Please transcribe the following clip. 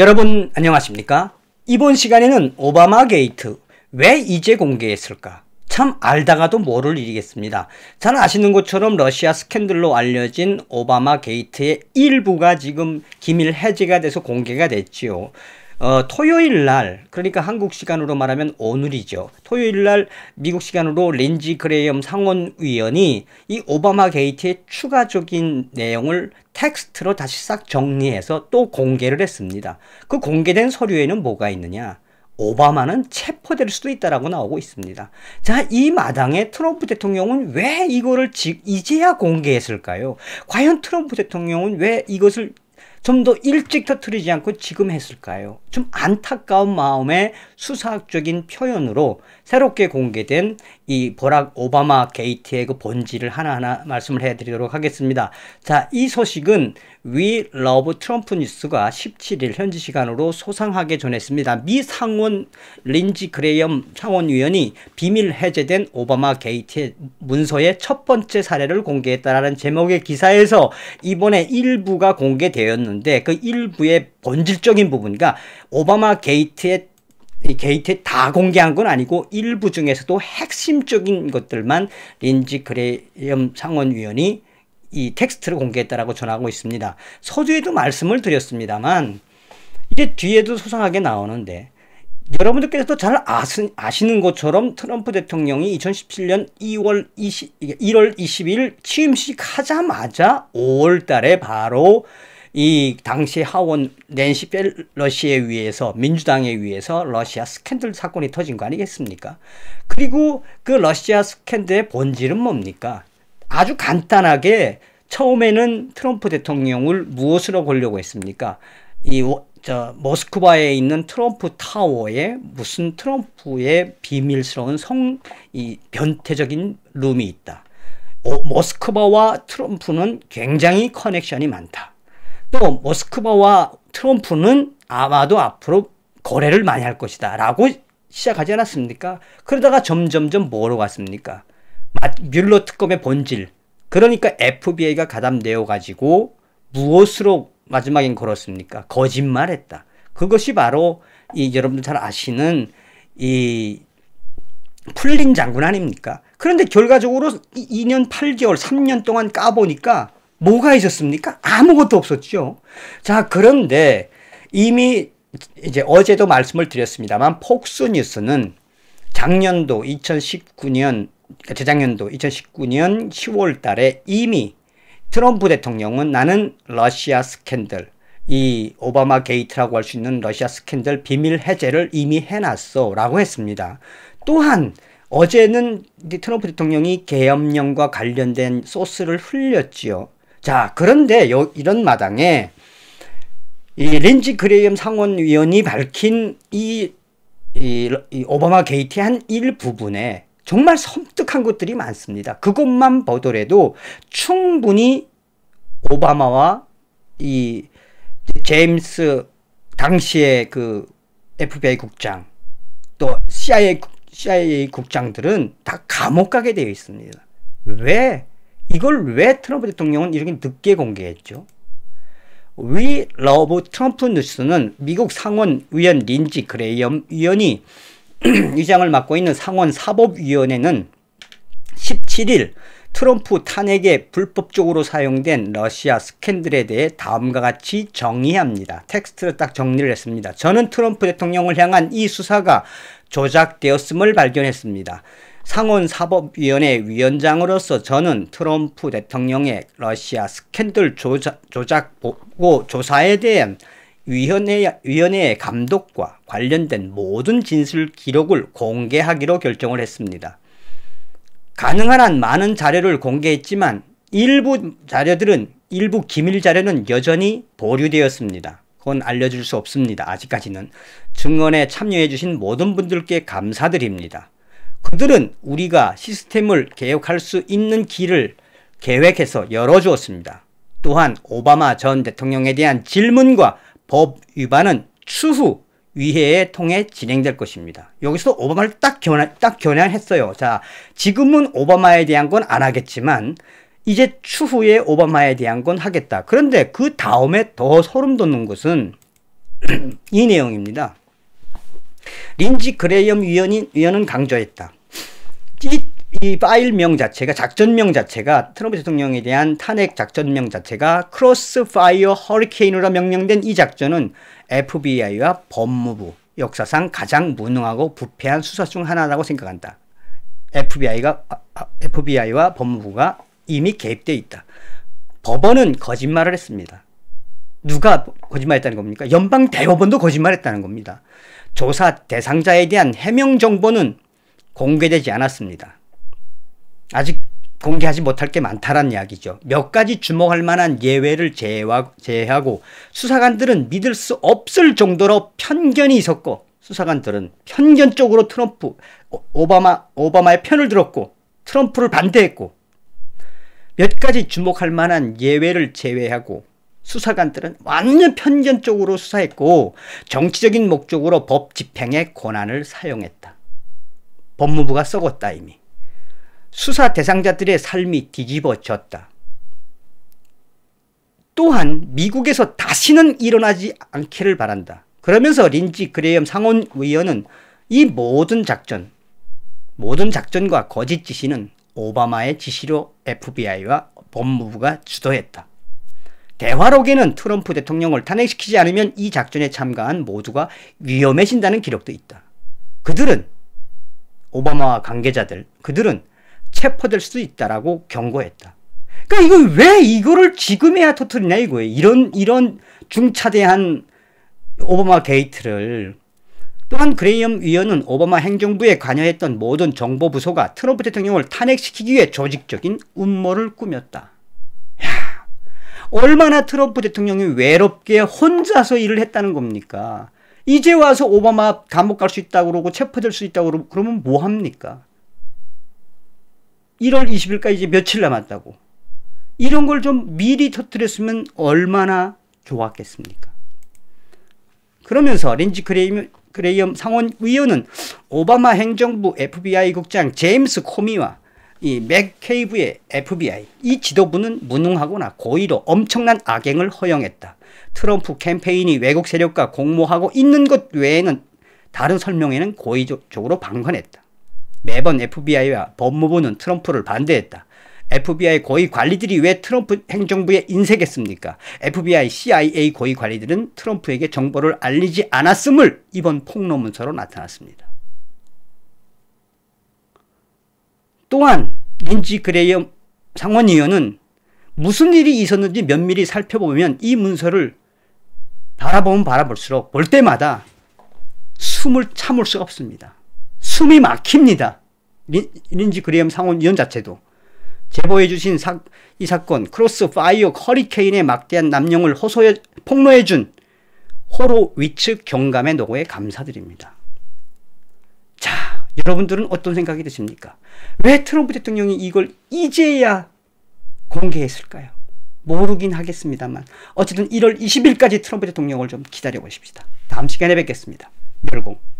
여러분 안녕하십니까? 이번 시간에는 오바마 게이트 왜 이제 공개했을까? 참 알다가도 모를 일이겠습니다. 잘 아시는 것처럼 러시아 스캔들로 알려진 오바마 게이트의 일부가 지금 기밀 해제가 돼서 공개가 됐지요. 어, 토요일 날 그러니까 한국 시간으로 말하면 오늘이죠. 토요일 날 미국 시간으로 렌지 그레이엄 상원위원이이 오바마 게이트의 추가적인 내용을 텍스트로 다시 싹 정리해서 또 공개를 했습니다. 그 공개된 서류에는 뭐가 있느냐? 오바마는 체포될 수도 있다라고 나오고 있습니다. 자, 이 마당에 트럼프 대통령은 왜 이거를 지, 이제야 공개했을까요? 과연 트럼프 대통령은 왜 이것을 좀더 일찍 터트리지 않고 지금 했을까요? 좀 안타까운 마음에 수사학적인 표현으로 새롭게 공개된 이보락 오바마 게이트의 그 본질을 하나하나 말씀을 해드리도록 하겠습니다. 자, 이 소식은 We Love Trump 뉴스가 17일 현지 시간으로 소상하게 전했습니다. 미 상원 린지 그레이엄 상원위원이 비밀 해제된 오바마 게이트의 문서의 첫 번째 사례를 공개했다라는 제목의 기사에서 이번에 일부가 공개되었는데 있었는데 그 일부의 본질적인 부분과 오바마 게이트의 게이트에 다 공개한 건 아니고 일부 중에서도 핵심적인 것들만 린지 그레이엄 상원위원이 이 텍스트를 공개했다라고 전하고 있습니다. 서두에도 말씀을 드렸습니다만 이제 뒤에도 소상하게 나오는데 여러분들께서도 잘 아시, 아시는 것처럼 트럼프 대통령이 2017년 2월 20, 1월 20일 취임식 하자마자 5월 달에 바로 이 당시 하원 낸시 펠러시에 의해서 민주당에 의해서 러시아 스캔들 사건이 터진 거 아니겠습니까? 그리고 그 러시아 스캔들의 본질은 뭡니까? 아주 간단하게 처음에는 트럼프 대통령을 무엇으로 보려고 했습니까? 이저 모스크바에 있는 트럼프 타워에 무슨 트럼프의 비밀스러운 성 이 변태적인 룸이 있다. 오, 어, 모스크바와 트럼프는 굉장히 커넥션이 많다. 또 모스크바와 트럼프는 아마도 앞으로 거래를 많이 할 것이다 라고 시작하지 않았습니까? 그러다가 점점점 뭐로 갔습니까? 뮬러 특검의 본질 그러니까 FBI가 가담되어 가지고 무엇으로 마지막엔 걸었습니까? 거짓말했다. 그것이 바로 이 여러분들 잘 아시는 이 풀린 장군 아닙니까? 그런데 결과적으로 2년 8개월, 3년 동안 까보니까 뭐가 있었습니까? 아무것도 없었죠. 자, 그런데 이미 이제 어제도 말씀을 드렸습니다만 폭스뉴스는 작년도 2019년 그러니까 재작년도 2019년 10월 달에 이미 트럼프 대통령은 나는 러시아 스캔들 이 오바마 게이트라고 할 수 있는 러시아 스캔들 비밀 해제를 이미 해놨어 라고 했습니다. 또한 어제는 트럼프 대통령이 계엄령과 관련된 소스를 흘렸지요. 자, 그런데 요, 이런 마당에 이 린지 그레이엄 상원위원이 밝힌 이, 이, 이 오바마 게이트 의한 일부분에 정말 섬뜩한 것들이 많습니다. 그것만 보더라도 충분히 오바마와 이 제임스 당시의 그 FBI 국장 또 CIA, CIA 국장들은 다 감옥 가게 되어 있습니다. 왜 이걸 왜 트럼프 대통령은 이렇게 늦게 공개했죠? We love Trump 뉴스는 미국 상원 의원 린지 그레이엄 의원이 의장을 맡고 있는 상원 사법위원회는 17일 트럼프 탄핵에 불법적으로 사용된 러시아 스캔들에 대해 다음과 같이 정의합니다. 텍스트를 딱 정리를 했습니다. 저는 트럼프 대통령을 향한 이 수사가 조작되었음을 발견했습니다. 상원사법위원회 위원장으로서 저는 트럼프 대통령의 러시아 스캔들 조작, 조작 보고 조사에 대한 위원회, 위원회의 감독과 관련된 모든 진술 기록을 공개하기로 결정을 했습니다. 가능한 한 많은 자료를 공개했지만 일부 자료들은 일부 기밀 자료는 여전히 보류되었습니다. 그건 알려줄 수 없습니다. 아직까지는. 증언에 참여해주신 모든 분들께 감사드립니다. 그들은 우리가 시스템을 개혁할 수 있는 길을 계획해서 열어주었습니다. 또한 오바마 전 대통령에 대한 질문과 법 위반은 추후 위해에 통해 진행될 것입니다. 여기서 오바마를 딱, 겨냥, 딱 겨냥했어요. 자, 지금은 오바마에 대한 건 안 하겠지만 이제 추후에 오바마에 대한 건 하겠다. 그런데 그 다음에 더 소름 돋는 것은 이 내용입니다. 린지 그레이엄 위원이, 위원은 강조했다. 이 파일명 자체가 작전명 자체가 트럼프 대통령에 대한 탄핵 작전명 자체가 크로스파이어 허리케인으로 명명된 이 작전은 FBI와 법무부 역사상 가장 무능하고 부패한 수사 중 하나라고 생각한다. FBI가 FBI와 아, 아, 법무부가 이미 개입돼 있다. 법원은 거짓말을 했습니다. 누가 거짓말했다는 겁니까? 연방 대법원도 거짓말했다는 겁니다. 조사 대상자에 대한 해명 정보는 공개되지 않았습니다. 아직 공개하지 못할 게 많다란 이야기죠. 몇 가지 주목할 만한 예외를 제외하고 수사관들은 믿을 수 없을 정도로 편견이 있었고 수사관들은 편견적으로 트럼프 오바마 오바마의 편을 들었고 트럼프를 반대했고 몇 가지 주목할 만한 예외를 제외하고 수사관들은 완전 편견적으로 수사했고 정치적인 목적으로 법 집행의 권한을 사용했다. 법무부가 썩었다 이미. 수사 대상자들의 삶이 뒤집어졌다. 또한 미국에서 다시는 일어나지 않기를 바란다. 그러면서 린지 그레이엄 상원 의원은 이 모든 작전, 모든 작전과 거짓 지시는 오바마의 지시로 FBI와 법무부가 주도했다. 대화록에는 트럼프 대통령을 탄핵시키지 않으면 이 작전에 참가한 모두가 위험해진다는 기록도 있다. 그들은 오바마 관계자들 그들은 체포될 수도 있다라고 경고했다. 그러니까 이거 왜 이거를 지금 해야 터트리냐 이거예요. 이런 이런 중차대한 오바마 게이트를 또한 그레이엄 위원은 오바마 행정부에 관여했던 모든 정보 부서가 트럼프 대통령을 탄핵시키기 위해 조직적인 음모를 꾸몄다. 야 얼마나 트럼프 대통령이 외롭게 혼자서 일을 했다는 겁니까? 이제 와서 오바마 감옥 갈 수 있다고 그러고 체포될 수 있다고 그러고 그러면 뭐 합니까? 1월 20일까지 이제 며칠 남았다고. 이런 걸 좀 미리 터뜨렸으면 얼마나 좋았겠습니까? 그러면서 렌지그레임엄레이엄 상원 의원은 오바마 행정부 FBI 국장 제임스 코미와 이 맥케이브의 FBI 이 지도부는 무능하거나 고의로 엄청난 악행을 허용했다. 트럼프 캠페인이 외국 세력과 공모하고 있는 것 외에는 다른 설명에는 고의적으로 방관했다. 매번 FBI와 법무부는 트럼프를 반대했다. FBI 고위 관리들이 왜 트럼프 행정부에 인색했습니까? FBI, CIA 고위 관리들은 트럼프에게 정보를 알리지 않았음을 이번 폭로문서로 나타났습니다. 또한 린지 그레이엄 상원의원은 무슨 일이 있었는지 면밀히 살펴보면 이 문서를 바라보면 바라볼수록 볼 때마다 숨을 참을 수가 없습니다. 숨이 막힙니다. 린, 지 그레이엄 상원의원 자체도 제보해 주신 사, 이 사건 크로스 파이어 커리케인의 막대한 남용을 호소해 폭로해 준 호로 위측 경감의 노고에 감사드립니다. 여러분들은 어떤 생각이 드십니까? 왜 트럼프 대통령이 이걸 이제야 공개했을까요? 모르긴 하겠습니다만 어쨌든 1월 20일까지 트럼프 대통령을 좀 기다려 보십시다. 다음 시간에 뵙겠습니다. 멸공.